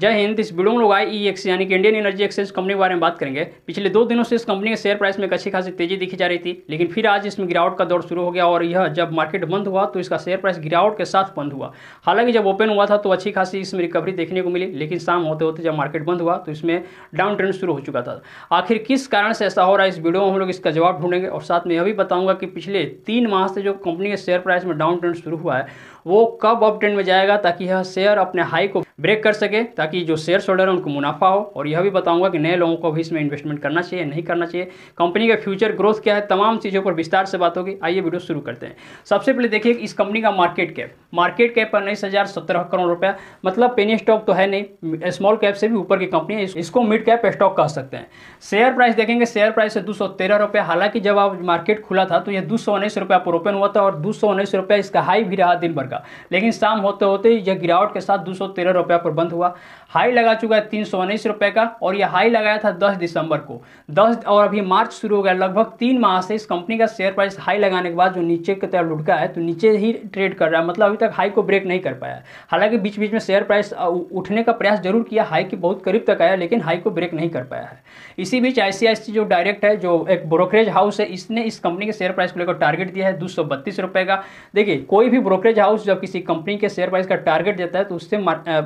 जय हिंद इस वीडियो में लोग आई ई एक्स यानी कि इंडियन एनर्जी एक्सचेंज कंपनी के बारे में बात करेंगे पिछले दो दिनों से इस कंपनी के शेयर प्राइस में अच्छी खासी तेजी दिखी जा रही थी लेकिन फिर आज इसमें गिरावट का दौर शुरू हो गया और यह जब मार्केट बंद हुआ तो इसका शेयर प्राइस गिरावट के साथ बंद हुआ हालांकि जब ओपन हुआ था तो अच्छी खासी इसमें रिकवरी देखने को मिली लेकिन शाम होते होते जब मार्केट बंद हुआ तो इसमें डाउन ट्रेंड शुरू हो चुका था आखिर किस कारण से ऐसा हो रहा है इस वीडियो में हम लोग इसका जवाब ढूंढेंगे और साथ में यह भी बताऊंगा कि पिछले तीन माह से जो कंपनी के शेयर प्राइस में डाउन ट्रेंड शुरू हुआ है वो कब अप ट्रेंड में जाएगा ताकि यह शेयर अपने हाई को ब्रेक कर सके ताकि जो शेयर होल्डर है उनको मुनाफा हो और यह भी बताऊंगा कि नए लोगों को भी इसमें इन्वेस्टमेंट करना चाहिए नहीं करना चाहिए कंपनी का फ्यूचर ग्रोथ क्या है तमाम चीज़ों पर विस्तार से बात होगी आइए वीडियो शुरू करते हैं सबसे पहले देखिए इस कंपनी का मार्केट कैप मार्केट कैप उन्नीस हज़ार सत्रह करोड़ रुपया मतलब पेनी स्टॉक तो है नहीं स्मॉल कैप से भी ऊपर की कंपनी है इसको मिड कैप स्टॉक कह सकते हैं शेयर प्राइस देखेंगे शेयर प्राइस है दो सौ तेरह रुपये हालांकि जब आप मार्केट खुला था तो यह दो सौ उन्नीस पर ओपन हुआ था और दो सौ उन्नीस इसका हाई भी रहा दिन भर का लेकिन शाम होते होते यह गिरावट के साथ दो सौ तेरह रुपया पर बंद हुआ हाई लगा चुका है तीन सौ रुपये का और यह हाई लगाया था दस दिसंबर को दस और अभी मार्च शुरू हो गया लगभग तीन माह से इस कंपनी का शेयर प्राइस हाई लगाने के बाद जो नीचे की तरफ लुढ़का है तो नीचे ही ट्रेड कर रहा है मतलब अभी तक हाई को ब्रेक नहीं कर पाया हालांकि बीच बीच में शेयर प्राइस उठने का प्रयास जरूर किया हाई के बहुत करीब तक आया लेकिन हाई को ब्रेक नहीं कर पाया है इसी बीच आईसीआईसी जो डायरेक्ट है जो एक ब्रोकरेज हाउस है इसने इस कंपनी के शेयर प्राइस को लेकर टारगेट दिया है दो का देखिए कोई भी ब्रोकरेज हाउस जब किसी कंपनी के शेयर प्राइस का टारगेट देता है तो उससे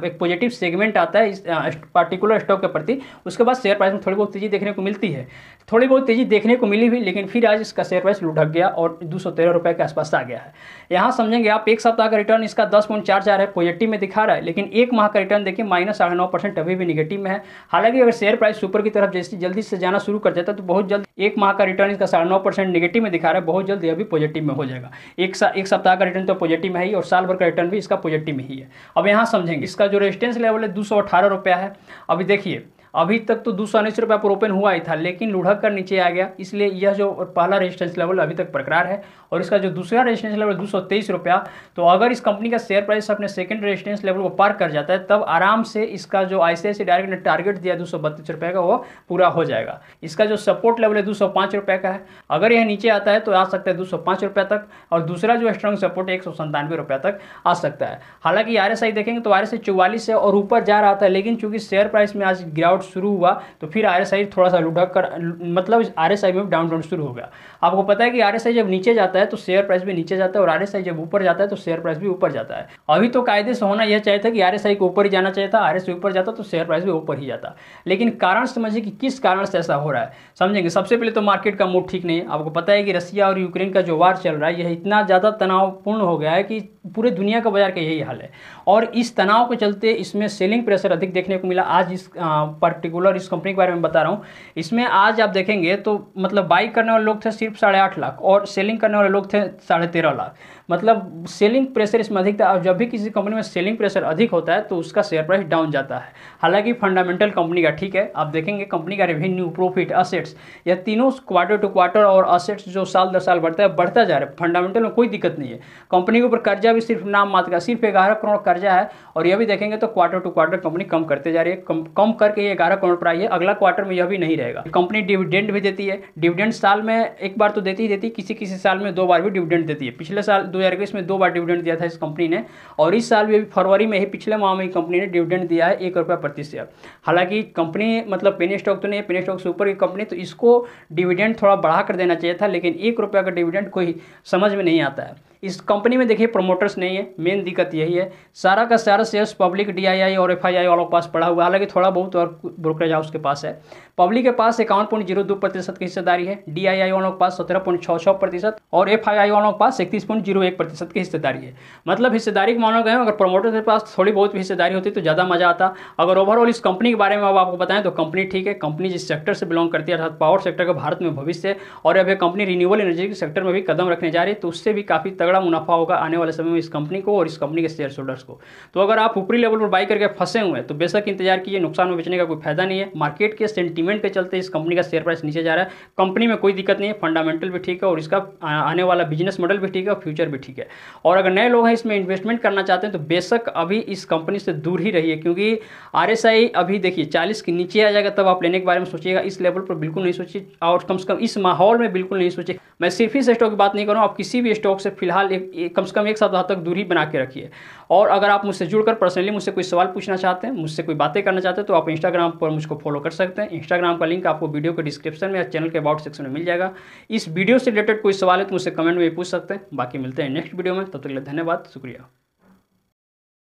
एक पॉजिटिव सेगमेंट आता है इस पार्टिकुलर स्टॉक के प्रति उसके बाद शेयर प्राइस में थोड़ी बहुत तेज़ी देखने को मिलती है थोड़ी बहुत तेज़ी देखने को मिली हुई लेकिन फिर आज इसका शेयर प्राइस लुढ़क गया और दो सौ तेरह रुपये के आसपास आ गया है यहाँ समझेंगे आप एक सप्ताह का रिटर्न इसका दस पॉइंट चार चार है पॉजिटिव में दिखा रहा है लेकिन एक माह का रिटर्न देखिए माइनस साढ़े नौ परसेंट अभी भी निगेटिव में है हालांकि अगर शेयर प्राइस ऊपर की तरफ जैसे जल्दी से जाना शुरू कर जाता तो बहुत जल्द एक माह का रिटर्न इसका साढ़े नौ परसेंट निगेटिव में दिखा रहा है बहुत जल्द अभी पॉजिटिव में हो जाएगा एक सप्ताह का रिटर्न तो पॉजिटिव में ही और साल भर का रिटर्न भी इसका पॉजिटिव में ही है अब यहाँ समझेंगे इसका जो जो रेजिस्टेंस लेवल है दो सौ अठारह रुपया है अभी देखिए अभी तक तो दो सौ उन्नीस रुपये पर ओपन हुआ ही था लेकिन लुढ़क कर नीचे आ गया इसलिए यह जो पहला रेजिस्टेंस लेवल अभी तक बरकरार है और इसका जो दूसरा रेजिस्टेंस लेवल दो सौ तेईस रुपया तो अगर इस कंपनी का शेयर प्राइस अपने सेकंड रेजिस्टेंस लेवल को पार कर जाता है तब आराम से इसका जो आई डायरेक्ट ने टारगेट दिया दो सौ बत्तीस रुपये का वो पूरा हो जाएगा इसका जो सपोर्ट लेवल है दो सौ पाँच रुपये का है अगर यह नीचे आता है तो आ सकता है दो सौ पाँच रुपये तक और दूसरा जो स्ट्रॉन्ग सपोर्ट है एक सौ संतानवे रुपये तक आ सकता है हालांकि आर एस आई देखेंगे तो आर एस आई चौवालीस है और ऊपर जा रहा था लेकिन चूंकि शेयर प्राइस में आज गिरावट ब्रेकआउट शुरू हुआ तो फिर आर एस आई थोड़ा सा लुढ़क कर मतलब आर एस आई में डाउन ट्रेंड शुरू हो गया आपको पता है कि आर एस आई जब नीचे जाता है तो शेयर प्राइस भी नीचे जाता है और आर एस आई जब ऊपर जाता है तो शेयर प्राइस भी ऊपर जाता है अभी तो कायदे से होना यह चाहिए था कि आर एस आई को ऊपर ही जाना चाहिए था आर एस आई ऊपर जाता तो शेयर प्राइस भी ऊपर ही जाता लेकिन कारण समझिए कि किस कारण से ऐसा हो रहा है समझेंगे सबसे पहले तो मार्केट का मूड ठीक नहीं है आपको पता है कि रसिया और यूक्रेन का जो वार चल रहा है यह इतना ज़्यादा तनावपूर्ण हो गया है कि पूरे दुनिया का बाजार का यही हाल है और इस तनाव के चलते इसमें सेलिंग प्रेशर अधिक देखने को मिला आज इस पर्टिकुलर इस कंपनी के बारे में बता रहा हूँ इसमें आज आप देखेंगे तो मतलब बाई करने वाले लोग थे सिर्फ साढ़े आठ लाख और सेलिंग करने वाले लोग थे साढ़े तेरह लाख मतलब सेलिंग प्रेशर इसमें अधिक था और जब भी किसी कंपनी में सेलिंग प्रेशर अधिक होता है तो उसका शेयर प्राइस डाउन जाता है हालांकि फंडामेंटल कंपनी का ठीक है आप देखेंगे कंपनी का रेवेन्यू प्रॉफिट असेट्स या तीनों क्वार्टर टू क्वार्टर और असेट्स जो साल दर साल बढ़ता है बढ़ता जा रहा है फंडामेंटल में कोई दिक्कत नहीं है कंपनी के ऊपर कर्जा भी सिर्फ नाम मात्र का सिर्फ ग्यारह करोड़ कर्जा है और यह भी देखेंगे तो क्वार्टर टू क्वार्टर कंपनी कम करते जा रही है कम कम करके ये ग्यारह करोड़ पर आई है अगला क्वार्टर में यह भी नहीं रहेगा कंपनी डिविडेंड भी देती है डिविडेंड साल में एक बार तो देती ही देती किसी किसी साल में दो बार भी डिविडेंड देती है पिछले साल दो में दो बार डिविडेंड दिया था इस कंपनी ने और इस साल भी फरवरी में ही पिछले माह में कंपनी ने डिविडेंड दिया है एक रुपया प्रति शेयर हालांकि कंपनी मतलब पेनी स्टॉक तो नहीं पेनी स्टॉक से ऊपर की कंपनी तो इसको डिविडेंड थोड़ा बढ़ा कर देना चाहिए था लेकिन एक रुपया का डिविडेंड कोई समझ में नहीं आता है इस कंपनी में देखिए प्रमोटर्स नहीं है मेन दिक्कत यही है सारा का सारा शेयर्स पब्लिक डीआईआई और एफआईआई वालों के पास पड़ा हुआ हालांकि थोड़ा बहुत और ब्रोकरेज हाउस के पास है पब्लिक के पास इक्यावन पॉइंट जीरो दो प्रतिशत की हिस्सेदारी है डीआईआई वालों के पास सत्रह पॉइंट छः छः प्रतिशत और आई वालों के पास इकतीस पॉइंट जीरो एक प्रतिशत की हिस्सेदारी है मतलब हिस्सेदारी के मानो गए अगर प्रमोटर के पास थोड़ी बहुत भी हिस्सेदारी होती तो ज़्यादा मजा आता अगर ओवरऑल इस कंपनी के बारे में अब आपको बताएं तो कंपनी ठीक है कंपनी जिस सेक्टर से बिलोंग करती है अर्थात पावर सेक्टर का भारत में भविष्य है और अब यह कंपनी रिन्यूएबल एनर्जी के सेक्टर में भी कदम रखने जा रही है तो उससे भी काफ़ी तगड़ा मुनाफा होगा आने वाले समय में इस कंपनी को और इस कंपनी के शेयर होल्डर्स को तो अगर आप ऊपरी लेवल पर बाई करके फंसे हुए तो बेशक इंतजार कीजिए नुकसान में बेचने का कोई फायदा नहीं है मार्केट के सेंटीमेंट के चलते इस कंपनी का शेयर प्राइस नीचे जा रहा है कंपनी में कोई दिक्कत नहीं है फंडामेंटल भी ठीक है और इसका आने वाला बिजनेस मॉडल भी ठीक है फ्यूचर भी ठीक है और अगर नए लोग हैं इसमें इन्वेस्टमेंट करना चाहते हैं तो बेशक अभी इस कंपनी से दूर ही रहिए क्योंकि आर अभी देखिए चालीस के नीचे आ जाएगा तब आप लेने के बारे में सोचिएगा इस लेवल पर बिल्कुल नहीं सोचिए और कम से कम इस माहौल में बिल्कुल नहीं सोचिए मैं सिर्फ इस स्टॉक की बात नहीं कर रहा हूँ आप किसी भी स्टॉक से फिलहाल एक, एक कम से कम एक सप्ताह तक दूरी बना के रखिए और अगर आप मुझसे जुड़कर पर्सनली मुझसे कोई सवाल पूछना चाहते हैं मुझसे कोई बातें करना चाहते हैं तो आप इंस्टाग्राम पर मुझको फॉलो कर सकते हैं इंस्टाग्राम का लिंक आपको वीडियो के डिस्क्रिप्शन में या चैनल के अबाउट सेक्शन में मिल जाएगा इस वीडियो से रिलेटेड कोई सवाल है तो मुझसे कमेंट में पूछ सकते हैं बाकी मिलते हैं नेक्स्ट वीडियो में तब तक के लिए धन्यवाद शुक्रिया